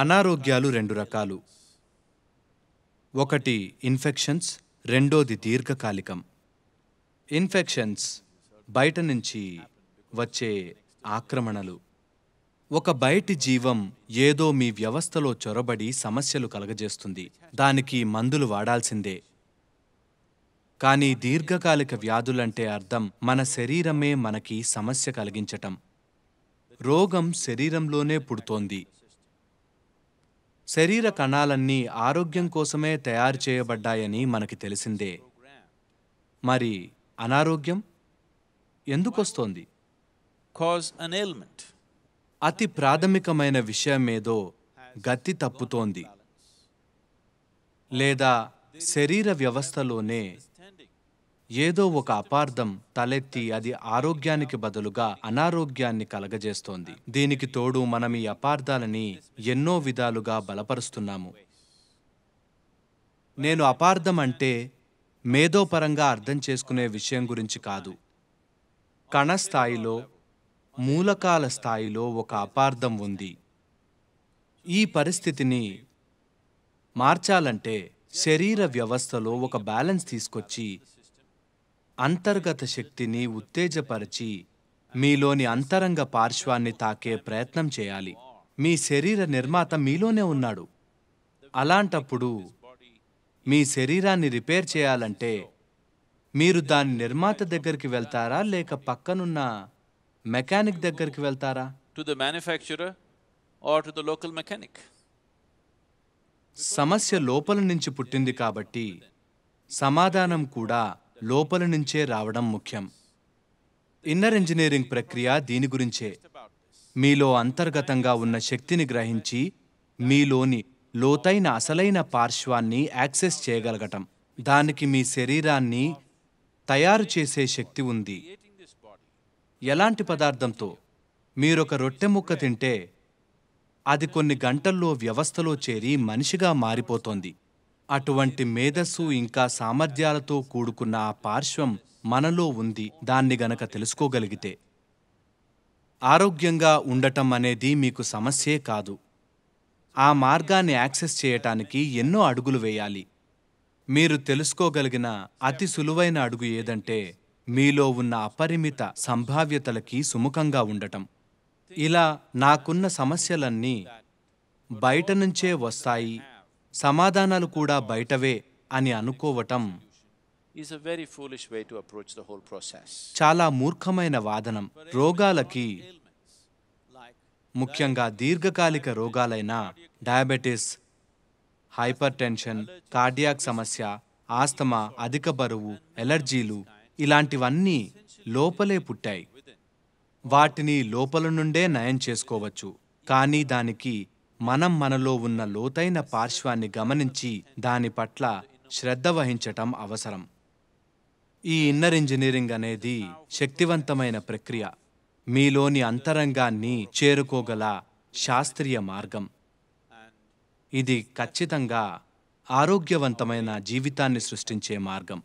అనారోగ్యాలు రెండు రకాలు ఒకటి ఇన్ఫెక్షన్స్ రెండోది దీర్ఘకాలికం ఇన్ఫెక్షన్స్ బయట నుంచి వచ్చే ఆక్రమణలు ఒక బయటి జీవం ఏదో మీ వ్యవస్థలో చొరబడి సమస్యలు కలగజేస్తుంది దానికి మందులు వాడాల్సిందే కానీ దీర్ఘకాలిక వ్యాధులంటే అర్థం మన శరీరమే మనకి సమస్య కలిగించటం రోగం శరీరంలోనే పుడుతోంది శరీర కణాలన్నీ ఆరోగ్యం కోసమే తయారు చేయబడ్డాయని మనకి తెలిసిందే మరి అనారోగ్యం ఎందుకొస్తోంది కాజ్ అతి ప్రాథమికమైన విషయమేదో గతి తప్పుతోంది లేదా శరీర వ్యవస్థలోనే ఏదో ఒక అపార్థం తలెత్తి అది ఆరోగ్యానికి బదులుగా అనారోగ్యాన్ని కలగజేస్తోంది దీనికి తోడు మనం ఈ అపార్థాలని ఎన్నో విధాలుగా బలపరుస్తున్నాము నేను అపార్థం అంటే మేధోపరంగా అర్థం చేసుకునే విషయం గురించి కాదు కణ స్థాయిలో మూలకాల స్థాయిలో ఒక అపార్థం ఉంది ఈ పరిస్థితిని మార్చాలంటే శరీర వ్యవస్థలో ఒక బ్యాలెన్స్ తీసుకొచ్చి అంతర్గత శక్తిని ఉత్తేజపరిచి మీలోని అంతరంగ పార్శ్వాన్ని తాకే ప్రయత్నం చేయాలి మీ శరీర నిర్మాత మీలోనే ఉన్నాడు అలాంటప్పుడు మీ శరీరాన్ని రిపేర్ చేయాలంటే మీరు దాని నిర్మాత దగ్గరికి వెళ్తారా లేక పక్కనున్న మెకానిక్ దగ్గరికి వెళ్తారా to the manufacturer or to the local mechanic సమస్య లోపల నుంచి పుట్టింది కాబట్టి సమాధానం కూడా లోపల నుంచే రావడం ముఖ్యం ఇన్నర్ ఇంజనీరింగ్ ప్రక్రియ దీని గురించే మీలో అంతర్గతంగా ఉన్న శక్తిని గ్రహించి మీలోని లోతైన అసలైన పార్శ్వాన్ని యాక్సెస్ చేయగలగటం దానికి మీ శరీరాన్ని తయారు చేసే శక్తి ఉంది ఎలాంటి పదార్థంతో మీరొక రొట్టె ముక్క తింటే అది కొన్ని గంటల్లో వ్యవస్థలో చేరి మనిషిగా మారిపోతోంది అటువంటి మేధస్సు ఇంకా సామర్థ్యాలతో కూడుకున్న ఆ పార్శ్వం మనలో ఉంది దాన్ని గనక తెలుసుకోగలిగితే ఆరోగ్యంగా ఉండటం అనేది మీకు సమస్యే కాదు ఆ మార్గాన్ని యాక్సెస్ చేయటానికి ఎన్నో అడుగులు వేయాలి మీరు తెలుసుకోగలిగిన అతి సులువైన అడుగు ఏదంటే మీలో ఉన్న అపరిమిత సంభావ్యతలకి సుముఖంగా ఉండటం ఇలా నాకున్న సమస్యలన్నీ బయట నుంచే వస్తాయి సమాధానాలు కూడా బయటవే అని అనుకోవటం చాలా మూర్ఖమైన వాదనం రోగాలకి ముఖ్యంగా దీర్ఘకాలిక రోగాలైన డయాబెటిస్ హైపర్ టెన్షన్ కార్డియాక్ సమస్య ఆస్తమా అధిక బరువు ఎలర్జీలు ఇలాంటివన్నీ లోపలే పుట్టాయి వాటిని లోపల నుండే నయం చేసుకోవచ్చు కానీ దానికి మనం మనలో ఉన్న లోతైన పార్శ్వాన్ని గమనించి దాని పట్ల శ్రద్ధ వహించటం అవసరం ఈ ఇన్నర్ ఇంజనీరింగ్ అనేది శక్తివంతమైన ప్రక్రియ మీలోని అంతరంగాన్ని చేరుకోగల శాస్త్రీయ మార్గం ఇది ఖచ్చితంగా ఆరోగ్యవంతమైన జీవితాన్ని సృష్టించే మార్గం